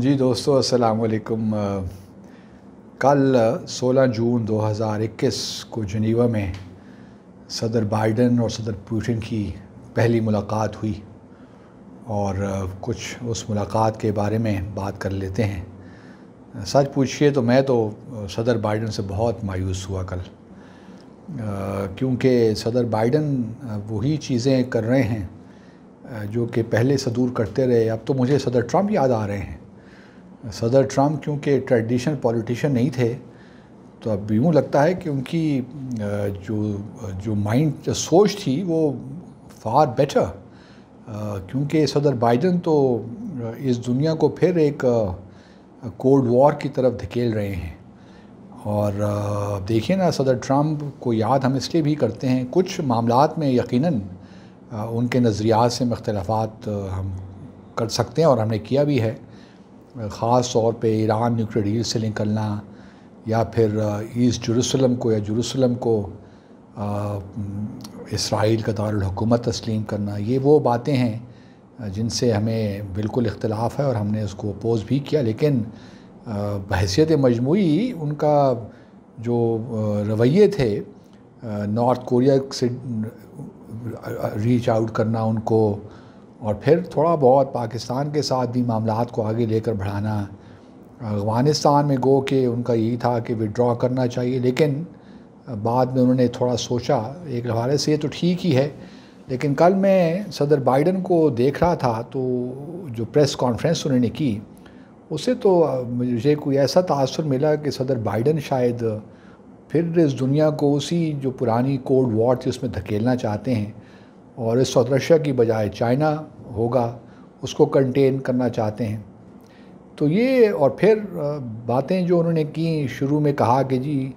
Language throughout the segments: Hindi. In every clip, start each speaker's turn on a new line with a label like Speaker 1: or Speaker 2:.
Speaker 1: जी दोस्तों अस्सलाम वालेकुम कल 16 जून 2021 को जनीवा में सदर बाइडन और सदर पुटिन की पहली मुलाकात हुई और कुछ उस मुलाकात के बारे में बात कर लेते हैं सच पूछिए तो मैं तो सदर बाइडन से बहुत मायूस हुआ कल क्योंकि सदर बाइडन वही चीज़ें कर रहे हैं जो कि पहले सदूर करते रहे अब तो मुझे सदर ट्रंप याद आ रहे हैं सदर ट्रम्प क्योंकि ट्रेडिशनल पॉलिटिशियन नहीं थे तो अब यूँ लगता है कि उनकी जो जो माइंड जो सोच थी वो फार बेटर क्योंकि सदर बाइडन तो इस दुनिया को फिर एक कोल्ड वॉर की तरफ धकेल रहे हैं और देखिए ना सदर ट्रम्प को याद हम इसलिए भी करते हैं कुछ मामला में यकीनन उनके नज़रियात से मख्तलाफात हम कर सकते हैं और हमने किया भी है ख़ास तौर पे ईरान न्यूक्लियर डील से निकलना या फिर ईस्ट जरूसलम को या जरूसलम को इसराइल का दारकूमत तस्लीम करना ये वो बातें हैं जिनसे हमें बिल्कुल इख्तलाफ है और हमने उसको अपोज़ भी किया लेकिन बहसीत मजमू उनका जो रवैये थे नॉर्थ कोरिया से रीच आउट करना उनको और फिर थोड़ा बहुत पाकिस्तान के साथ भी मामला को आगे लेकर बढ़ाना अफ़गानिस्तान में गो के उनका यही था कि विड्रॉ करना चाहिए लेकिन बाद में उन्होंने थोड़ा सोचा एक हवाले से ये तो ठीक ही है लेकिन कल मैं सदर बाइडन को देख रहा था तो जो प्रेस कॉन्फ्रेंस उन्होंने की उसे तो मुझे कोई ऐसा तासर मिला कि सदर बाइडन शायद फिर इस दुनिया को उसी जो पुरानी कोल्ड वॉर थी उसमें धकेलना चाहते हैं और इस वक्त रशिया की बजाय चाइना होगा उसको कंटेन करना चाहते हैं तो ये और फिर बातें जो उन्होंने की शुरू में कहा कि जी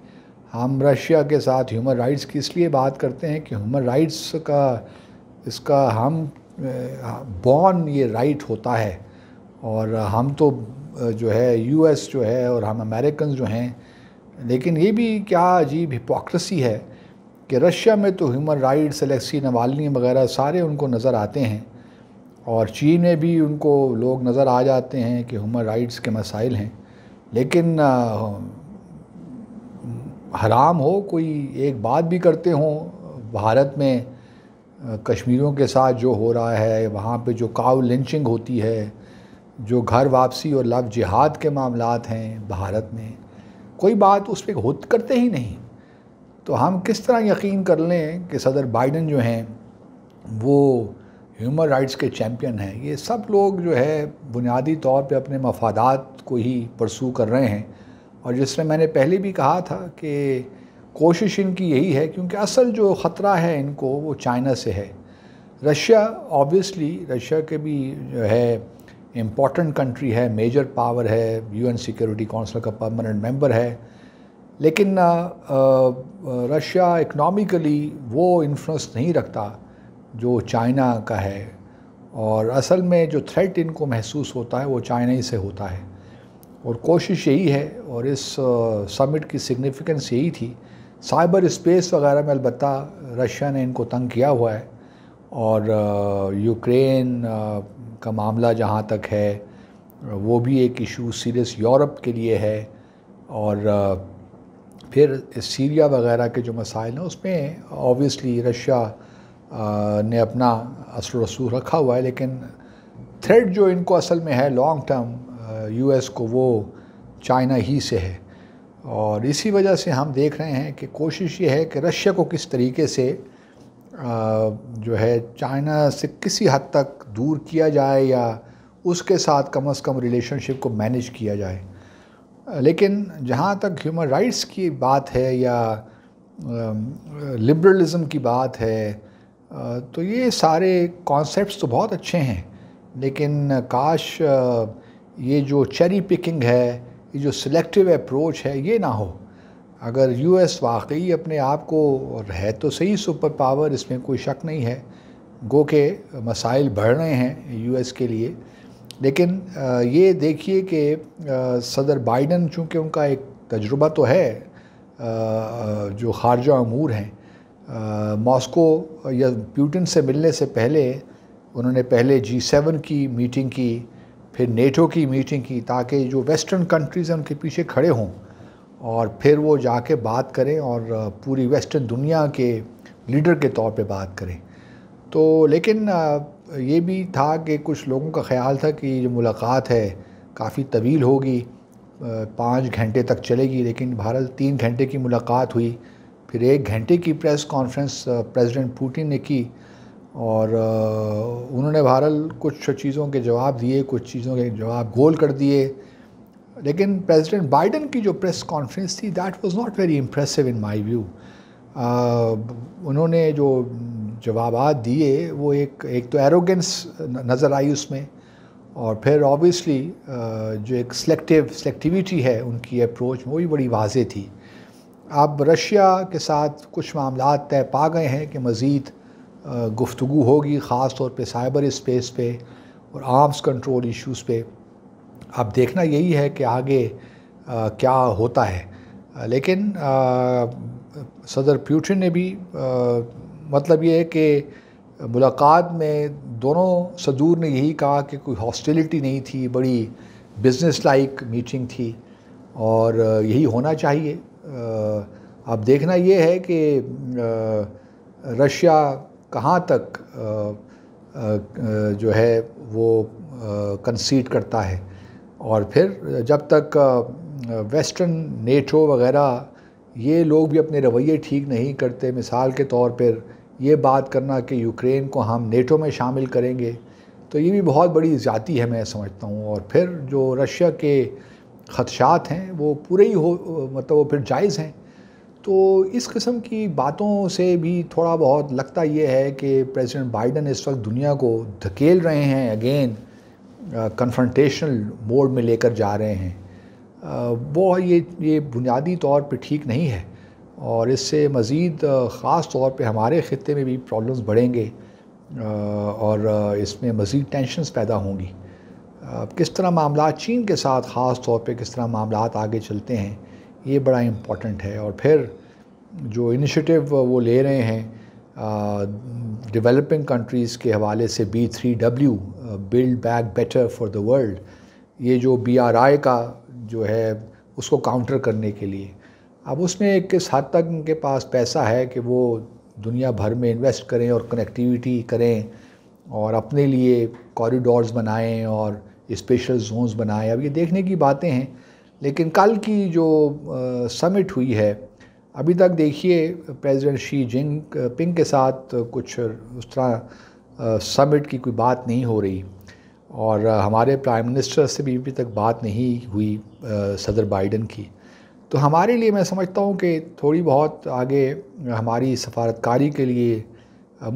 Speaker 1: हम रशिया के साथ ह्यूमन राइट्स की इसलिए बात करते हैं कि ह्यूमन राइट्स का इसका हम बॉर्न ये राइट होता है और हम तो जो है यूएस जो है और हम अमेरिकन जो हैं लेकिन ये भी क्या अजीब हिपोक्रेसी है कि रशिया में तो ह्यूमन राइट्स एलेक्सी नवालनी वगैरह सारे उनको नज़र आते हैं और चीन में भी उनको लोग नज़र आ जाते हैं कि ह्यूमन राइट्स के मसाइल हैं लेकिन हराम हो कोई एक बात भी करते हों भारत में कश्मीरों के साथ जो हो रहा है वहाँ पे जो काव लिंचिंग होती है जो घर वापसी और लव जिहाद के मामलात हैं भारत में कोई बात उस पर होत करते ही नहीं तो हम किस तरह यकीन कर लें कि सदर बाइडन जो हैं वो ह्यूमन राइट्स के चैम्पियन हैं ये सब लोग जो है बुनियादी तौर पे अपने मफादात को ही परसू कर रहे हैं और जिसमें मैंने पहले भी कहा था कि कोशिश इनकी यही है क्योंकि असल जो ख़तरा है इनको वो चाइना से है रशिया ऑब्वियसली रशिया के भी जो है इम्पॉर्टेंट कंट्री है मेजर पावर है यूएन सिक्योरिटी काउंसिल का परमानेंट मेंबर है लेकिन रशिया इकनॉमिकली वो इन्फ्लुएंस नहीं रखता जो चाइना का है और असल में जो थ्रेट इनको महसूस होता है वो चाइना ही से होता है और कोशिश यही है और इस समिट की सिग्निफिकेंस यही थी साइबर स्पेस वगैरह में अलबत् रशिया ने इनको तंग किया हुआ है और यूक्रेन का मामला जहाँ तक है वो भी एक इशू सीरियस यूरोप के लिए है और फिर सीरिया वगैरह के जो मसाइल हैं उसमें ऑब्वियसली रशिया ने अपना असल रसूख रखा हुआ है लेकिन थ्रेड जो इनको असल में है लॉन्ग टर्म यूएस को वो चाइना ही से है और इसी वजह से हम देख रहे हैं कि कोशिश ये है कि रशिया को किस तरीके से जो है चाइना से किसी हद तक दूर किया जाए या उसके साथ कम अज़ कम रिलेशनशिप को मैनेज किया जाए लेकिन जहाँ तक ह्यूमन राइट्स की बात है या लिबरलिज़म की बात है तो ये सारे कॉन्सेप्ट्स तो बहुत अच्छे हैं लेकिन काश ये जो चेरी पिकिंग है ये जो सिलेक्टिव अप्रोच है ये ना हो अगर यूएस वाकई अपने आप को है तो सही सुपर पावर इसमें कोई शक नहीं है गो के मसाइल बढ़ रहे हैं यूएस के लिए लेकिन ये देखिए कि सदर बाइडन चूँकि उनका एक तजुर्बा तो है जो खारजा अमूर हैं मॉस्को या प्यूटिन से मिलने से पहले उन्होंने पहले जी सेवन की मीटिंग की फिर नेटो की मीटिंग की ताकि जो वेस्टर्न कंट्रीज़ हैं उनके पीछे खड़े हों और फिर वो जाके बात करें और पूरी वेस्टर्न दुनिया के लीडर के तौर पे बात करें तो लेकिन ये भी था कि कुछ लोगों का ख्याल था कि जो मुलाकात है काफ़ी तवील होगी पाँच घंटे तक चलेगी लेकिन भारत तीन घंटे की मुलाकात हुई फिर एक घंटे की प्रेस कॉन्फ्रेंस प्रेसिडेंट पुतिन ने की और उन्होंने भारत कुछ चीज़ों के जवाब दिए कुछ चीज़ों के जवाब गोल कर दिए लेकिन प्रेसिडेंट बाइडन की जो प्रेस कॉन्फ्रेंस थी that was not very impressive in my view उन्होंने जो जवाब दिए वो एक एक तो एरोगेंस नज़र आई उसमें और फिर ऑब्वियसली जो एक सेलेक्टिव सेलेक्टिविटी है उनकी अप्रोच में वो भी बड़ी वाजे थी अब रशिया के साथ कुछ मामला तय पा गए हैं कि मज़ीद गुफ्तु होगी ख़ास तौर पर साइबर स्पेस पे और आर्म्स कंट्रोल इश्यूज़ पे अब देखना यही है कि आगे आ, क्या होता है लेकिन आ, सदर प्यूटिन ने भी आ, मतलब ये है कि मुलाकात में दोनों सदूर ने यही कहा कि कोई हॉस्टिलिटी नहीं थी बड़ी बिज़नेस लाइक मीटिंग थी और यही होना चाहिए अब देखना ये है कि रशिया कहाँ तक जो है वो कंसीड करता है और फिर जब तक वेस्टर्न नेटो वगैरह ये लोग भी अपने रवैये ठीक नहीं करते मिसाल के तौर पर ये बात करना कि यूक्रेन को हम नेटो में शामिल करेंगे तो ये भी बहुत बड़ी ज़्यादी है मैं समझता हूँ और फिर जो रशिया के खदशात हैं वो पूरे ही हो मतलब वो फिर जायज़ हैं तो इस किस्म की बातों से भी थोड़ा बहुत लगता ये है कि प्रेसिडेंट बाइडन इस वक्त दुनिया को धकेल रहे हैं अगेन कन्फ्रंटेशनल मोड में लेकर जा रहे हैं आ, वो ये ये बुनियादी तौर पर ठीक नहीं है और इससे मज़ीद ख़ास तौर पर हमारे ख़त्े में भी प्रॉब्लम्स बढ़ेंगे और इसमें मज़ीद टेंशनस पैदा होंगी किस तरह मामला चीन के साथ ख़ास तौर पर किस तरह मामला आगे चलते हैं ये बड़ा इम्पॉटेंट है और फिर जो इनिशिएटिव वो ले रहे हैं डेवलपिंग कंट्रीज़ के हवाले से B three W build back better for the world ये जो बी आर आई का जो है उसको काउंटर करने के लिए अब उसमें एक किस हद तक उनके पास पैसा है कि वो दुनिया भर में इन्वेस्ट करें और कनेक्टिविटी करें और अपने लिए कॉरिडोर्स बनाएं और स्पेशल जोन्स बनाएं अब ये देखने की बातें हैं लेकिन कल की जो समिट हुई है अभी तक देखिए प्रेसिडेंट शी जिंग पिंग के साथ कुछ उस तरह समिट की कोई बात नहीं हो रही और हमारे प्राइम मिनिस्टर से भी अभी तक बात नहीं हुई सदर बाइडन की तो हमारे लिए मैं समझता हूँ कि थोड़ी बहुत आगे हमारी सफारतकारी के लिए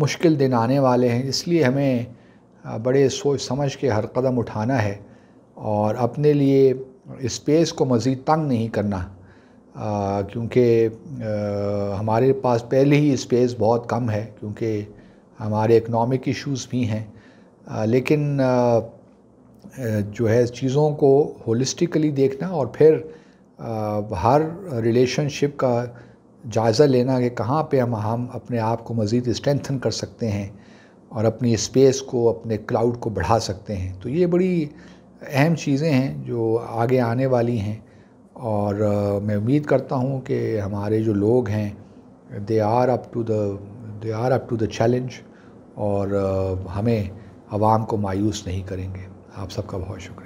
Speaker 1: मुश्किल दिन आने वाले हैं इसलिए हमें बड़े सोच समझ के हर कदम उठाना है और अपने लिए स्पेस को मज़ीद तंग नहीं करना क्योंकि हमारे पास पहले ही स्पेस बहुत कम है क्योंकि हमारे इकनॉमिक इश्यूज भी हैं लेकिन आ, जो है चीज़ों को होलिस्टिकली देखना और फिर हर रिलेशनशिप का जायज़ा लेना कि कहाँ पे हम हम अपने आप को मज़ीद स्ट्रेंथन कर सकते हैं और अपनी स्पेस को अपने क्लाउड को बढ़ा सकते हैं तो ये बड़ी अहम चीज़ें हैं जो आगे आने वाली हैं और आ, मैं उम्मीद करता हूँ कि हमारे जो लोग हैं they are up to the they are up to the challenge और आ, हमें आवाम को मायूस नहीं करेंगे आप सबका बहुत शुक्रिया